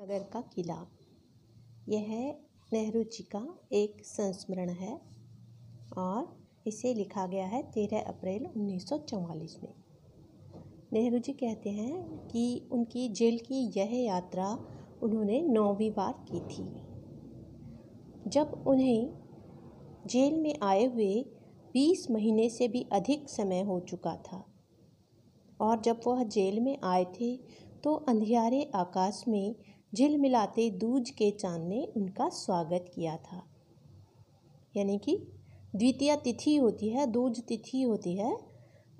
नगर का किला यह नेहरू जी का एक संस्मरण है और इसे लिखा गया है तेरह अप्रैल 1944 में नेहरू जी कहते हैं कि उनकी जेल की यह यात्रा उन्होंने नौवीं बार की थी जब उन्हें जेल में आए हुए 20 महीने से भी अधिक समय हो चुका था और जब वह जेल में आए थे तो अंधियारे आकाश में झिलमिलाते दूज के चांद ने उनका स्वागत किया था यानी कि द्वितीय तिथि होती है दूज तिथि होती है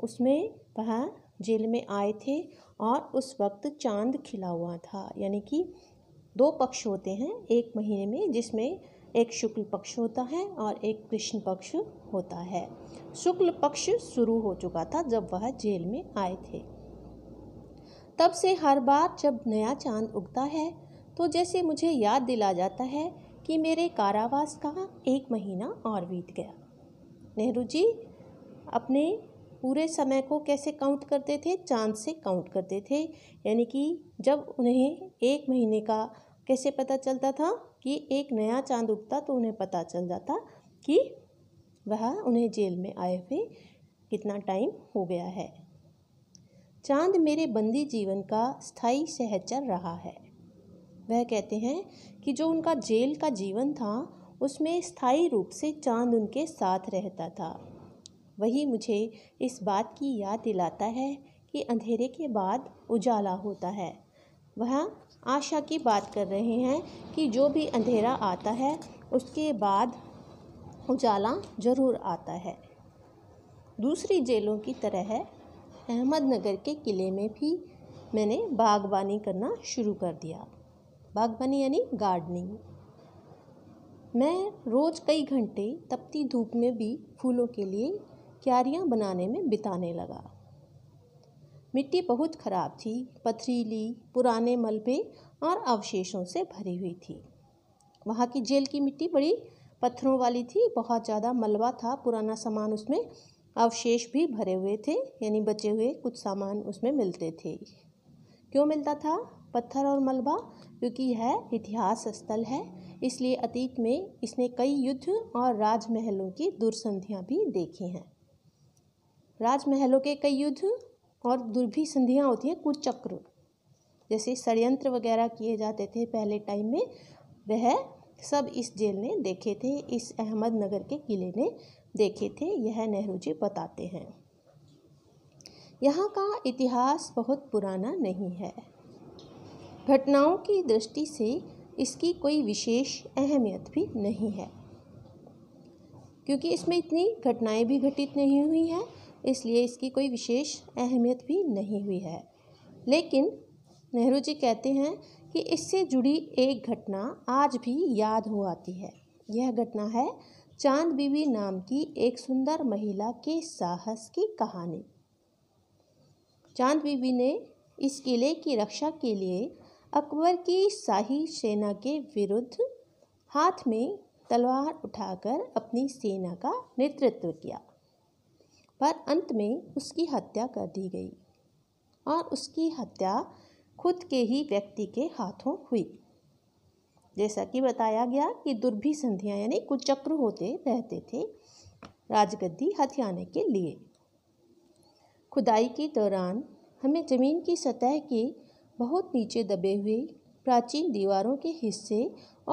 उसमें वह जेल में आए थे और उस वक्त चांद खिला हुआ था यानी कि दो पक्ष होते हैं एक महीने में जिसमें एक शुक्ल पक्ष होता है और एक कृष्ण पक्ष होता है शुक्ल पक्ष शुरू हो चुका था जब वह जेल में आए थे तब से हर बार जब नया चांद उगता है तो जैसे मुझे याद दिला जाता है कि मेरे कारावास का एक महीना और बीत गया नेहरू जी अपने पूरे समय को कैसे काउंट करते थे चांद से काउंट करते थे यानी कि जब उन्हें एक महीने का कैसे पता चलता था कि एक नया चांद उगता तो उन्हें पता चल जाता कि वह उन्हें जेल में आए हुए कितना टाइम हो गया है चांद मेरे बंदी जीवन का स्थायी सहचर रहा है वह कहते हैं कि जो उनका जेल का जीवन था उसमें स्थायी रूप से चांद उनके साथ रहता था वही मुझे इस बात की याद दिलाता है कि अंधेरे के बाद उजाला होता है वह आशा की बात कर रहे हैं कि जो भी अंधेरा आता है उसके बाद उजाला ज़रूर आता है दूसरी जेलों की तरह अहमदनगर के किले में भी मैंने बागबानी करना शुरू कर दिया बागवानी यानी गार्डनिंग मैं रोज़ कई घंटे तपती धूप में भी फूलों के लिए क्यारियाँ बनाने में बिताने लगा मिट्टी बहुत ख़राब थी पथरीली पुराने मलबे और अवशेषों से भरी हुई थी वहाँ की जेल की मिट्टी बड़ी पत्थरों वाली थी बहुत ज़्यादा मलबा था पुराना सामान उसमें अवशेष भी भरे हुए थे यानी बचे हुए कुछ सामान उसमें मिलते थे क्यों मिलता था पत्थर और मलबा क्योंकि यह इतिहास स्थल है इसलिए अतीत में इसने कई युद्ध और राजमहलों की दुर्संधियाँ भी देखी हैं राजमहलों के कई युद्ध और दुर्भी संधियाँ होती हैं कुचक्र जैसे षडयंत्र वगैरह किए जाते थे पहले टाइम में वह सब इस जेल ने देखे थे इस अहमदनगर के किले ने देखे थे यह नेहरू जी बताते हैं यहाँ का इतिहास बहुत पुराना नहीं है घटनाओं की दृष्टि से इसकी कोई विशेष अहमियत भी नहीं है क्योंकि इसमें इतनी घटनाएं भी घटित नहीं हुई हैं इसलिए इसकी कोई विशेष अहमियत भी नहीं हुई है लेकिन नेहरू जी कहते हैं कि इससे जुड़ी एक घटना आज भी याद हो आती है यह घटना है चांद बीवी नाम की एक सुंदर महिला के साहस की कहानी चांद बीवी ने इस किले की रक्षा के लिए अकबर की शाही सेना के विरुद्ध हाथ में तलवार उठाकर अपनी सेना का नेतृत्व किया पर अंत में उसकी हत्या कर दी गई और उसकी हत्या खुद के ही व्यक्ति के हाथों हुई जैसा कि बताया गया कि संध्या यानी कुछ चक्र होते रहते थे राजगद्दी हथियाने के लिए खुदाई के दौरान हमें ज़मीन की सतह की बहुत नीचे दबे हुए प्राचीन दीवारों के हिस्से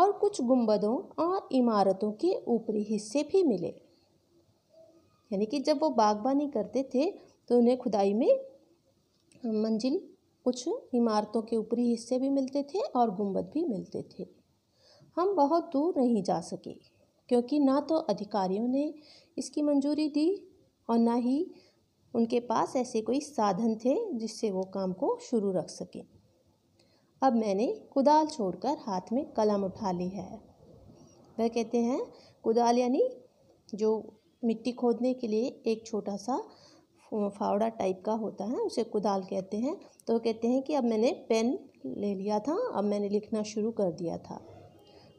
और कुछ गुंबदों और इमारतों के ऊपरी हिस्से भी मिले यानी कि जब वो बागबानी करते थे तो उन्हें खुदाई में मंजिल कुछ इमारतों के ऊपरी हिस्से भी मिलते थे और गुंबद भी मिलते थे हम बहुत दूर नहीं जा सके क्योंकि ना तो अधिकारियों ने इसकी मंजूरी दी और ना ही उनके पास ऐसे कोई साधन थे जिससे वो काम को शुरू रख सकें अब मैंने कुदाल छोड़कर हाथ में कलम उठा ली है वह कहते हैं कुदाल यानी जो मिट्टी खोदने के लिए एक छोटा सा फावड़ा टाइप का होता है उसे कुदाल कहते हैं तो कहते हैं कि अब मैंने पेन ले लिया था अब मैंने लिखना शुरू कर दिया था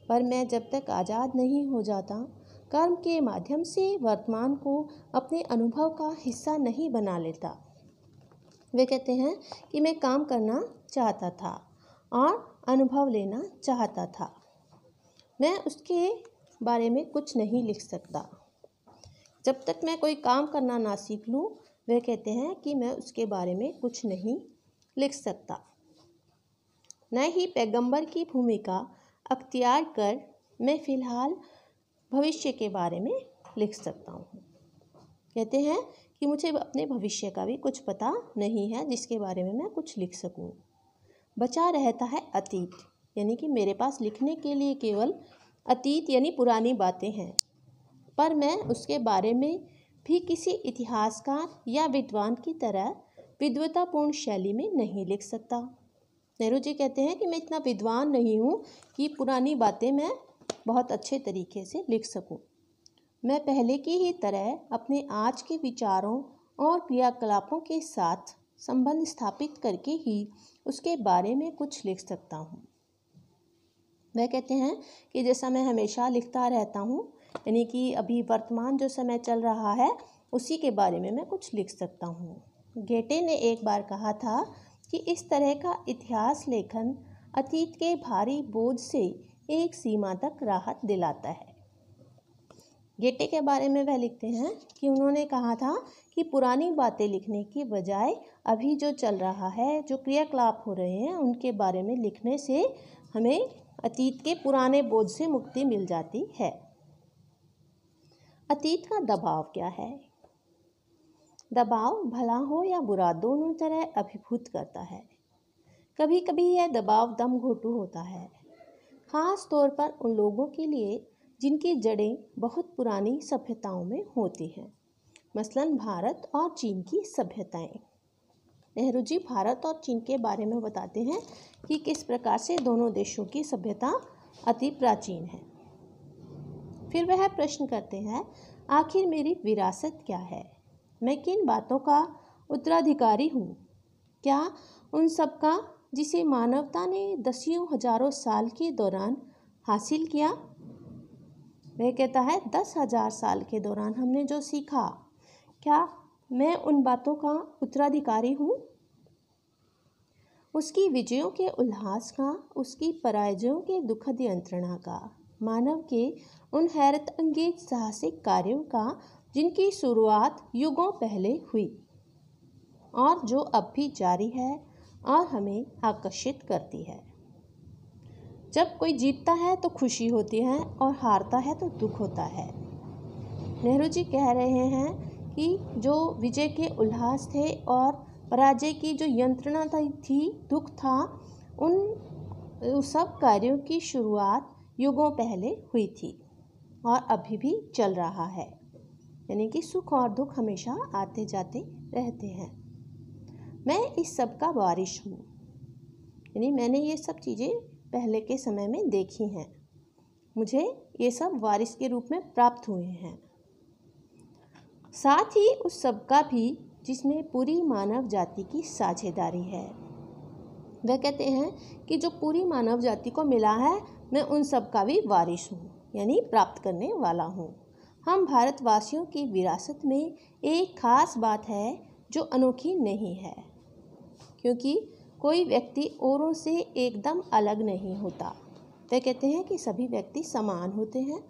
पर मैं जब तक आज़ाद नहीं हो जाता कर्म के माध्यम से वर्तमान को अपने अनुभव का हिस्सा नहीं बना लेता वे कहते हैं कि मैं काम करना चाहता था और अनुभव लेना चाहता था मैं उसके बारे में कुछ नहीं लिख सकता जब तक मैं कोई काम करना ना सीख लूँ वह कहते हैं कि मैं उसके बारे में कुछ नहीं लिख सकता न ही पैगंबर की भूमिका अख्तियार कर मैं फ़िलहाल भविष्य के बारे में लिख सकता हूँ कहते हैं कि मुझे अपने भविष्य का भी कुछ पता नहीं है जिसके बारे में मैं कुछ लिख सकूँ बचा रहता है अतीत यानी कि मेरे पास लिखने के लिए केवल अतीत यानी पुरानी बातें हैं पर मैं उसके बारे में भी किसी इतिहासकार या विद्वान की तरह विद्वतापूर्ण शैली में नहीं लिख सकता नेहरू जी कहते हैं कि मैं इतना विद्वान नहीं हूँ कि पुरानी बातें मैं बहुत अच्छे तरीके से लिख सकूँ मैं पहले की ही तरह अपने आज के विचारों और क्रियाकलापों के साथ संबंध स्थापित करके ही उसके बारे में कुछ लिख सकता हूँ वह कहते हैं कि जैसा मैं हमेशा लिखता रहता हूँ यानी कि अभी वर्तमान जो समय चल रहा है उसी के बारे में मैं कुछ लिख सकता हूँ गेटे ने एक बार कहा था कि इस तरह का इतिहास लेखन अतीत के भारी बोझ से एक सीमा तक राहत दिलाता है गेटे के बारे में वह लिखते हैं कि उन्होंने कहा था कि पुरानी बातें लिखने की बजाय अभी जो चल रहा है जो क्रियाकलाप हो रहे हैं उनके बारे में लिखने से हमें अतीत के पुराने बोझ से मुक्ति मिल जाती है अतीत का दबाव क्या है दबाव भला हो या बुरा दोनों तरह अभिभूत करता है कभी कभी यह दबाव दम घोटू होता है ख़ास तौर पर उन लोगों के लिए जिनकी जड़ें बहुत पुरानी सभ्यताओं में होती हैं मसलन भारत और चीन की सभ्यताएं नेहरू जी भारत और चीन के बारे में बताते हैं कि किस प्रकार से दोनों देशों की सभ्यता अति प्राचीन है फिर वह प्रश्न करते हैं आखिर मेरी विरासत क्या है मैं किन बातों का उत्तराधिकारी हूँ क्या उन सब का जिसे मानवता ने दसियों हजारों साल के दौरान हासिल किया वह कहता है दस हजार साल के दौरान हमने जो सीखा क्या मैं उन बातों का उत्तराधिकारी हूँ उसकी विजयों के उल्लास का उसकी पराजयों के दुखद यंत्रणा का मानव के उन हैरत अंगेज साहसिक कार्यों का जिनकी शुरुआत युगों पहले हुई और जो अब भी जारी है और हमें आकर्षित करती है जब कोई जीतता है तो खुशी होती है और हारता है तो दुख होता है नेहरू जी कह रहे हैं कि जो विजय के उल्लास थे और पराजय की जो यंत्रणा थी दुख था उन सब कार्यों की शुरुआत युगों पहले हुई थी और अभी भी चल रहा है यानी कि सुख और दुख हमेशा आते जाते रहते हैं मैं इस सब का वारिश हूँ यानी मैंने ये सब चीज़ें पहले के समय में देखी हैं मुझे ये सब वारिस के रूप में प्राप्त हुए हैं साथ ही उस सब का भी जिसमें पूरी मानव जाति की साझेदारी है वह कहते हैं कि जो पूरी मानव जाति को मिला है मैं उन सब का भी वारिश हूँ यानी प्राप्त करने वाला हूँ हम भारतवासियों की विरासत में एक खास बात है जो अनोखी नहीं है क्योंकि कोई व्यक्ति औरों से एकदम अलग नहीं होता वह कहते हैं कि सभी व्यक्ति समान होते हैं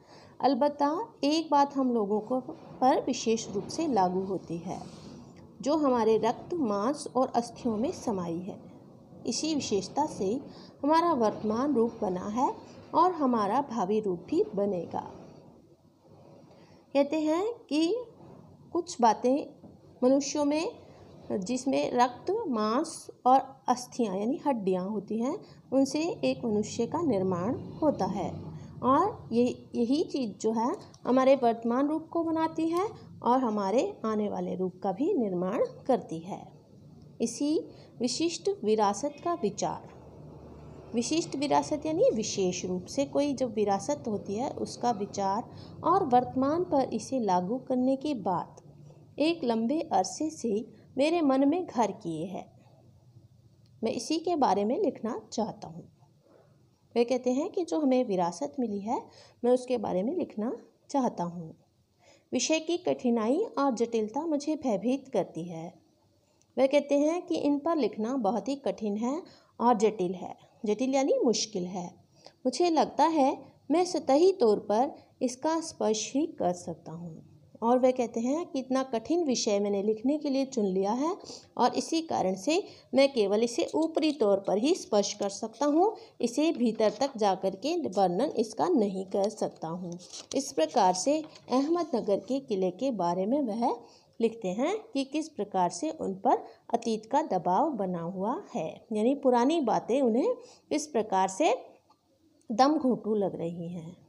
अलबत् एक बात हम लोगों को पर विशेष रूप से लागू होती है जो हमारे रक्त मांस और अस्थियों में समाई है इसी विशेषता से हमारा वर्तमान रूप बना है और हमारा भावी रूप भी बनेगा कहते हैं कि कुछ बातें मनुष्यों में जिसमें रक्त मांस और अस्थियां यानी हड्डियां होती हैं उनसे एक मनुष्य का निर्माण होता है और ये यही चीज़ जो है हमारे वर्तमान रूप को बनाती है और हमारे आने वाले रूप का भी निर्माण करती है इसी विशिष्ट विरासत का विचार विशिष्ट विरासत यानी विशेष रूप से कोई जब विरासत होती है उसका विचार और वर्तमान पर इसे लागू करने के बाद एक लंबे अरसे से मेरे मन में घर किए है मैं इसी के बारे में लिखना चाहता हूँ वे कहते हैं कि जो हमें विरासत मिली है मैं उसके बारे में लिखना चाहता हूँ विषय की कठिनाई और जटिलता मुझे भयभीत करती है वे कहते हैं कि इन पर लिखना बहुत ही कठिन है और जटिल है जटिल यानी मुश्किल है मुझे लगता है मैं सतही तौर पर इसका स्पर्श ही कर सकता हूँ और वह कहते हैं कि इतना कठिन विषय मैंने लिखने के लिए चुन लिया है और इसी कारण से मैं केवल इसे ऊपरी तौर पर ही स्पर्श कर सकता हूँ इसे भीतर तक जा कर के वर्णन इसका नहीं कर सकता हूँ इस प्रकार से अहमदनगर के किले के बारे में वह लिखते हैं कि किस प्रकार से उन पर अतीत का दबाव बना हुआ है यानी पुरानी बातें उन्हें इस प्रकार से दम घोटू लग रही हैं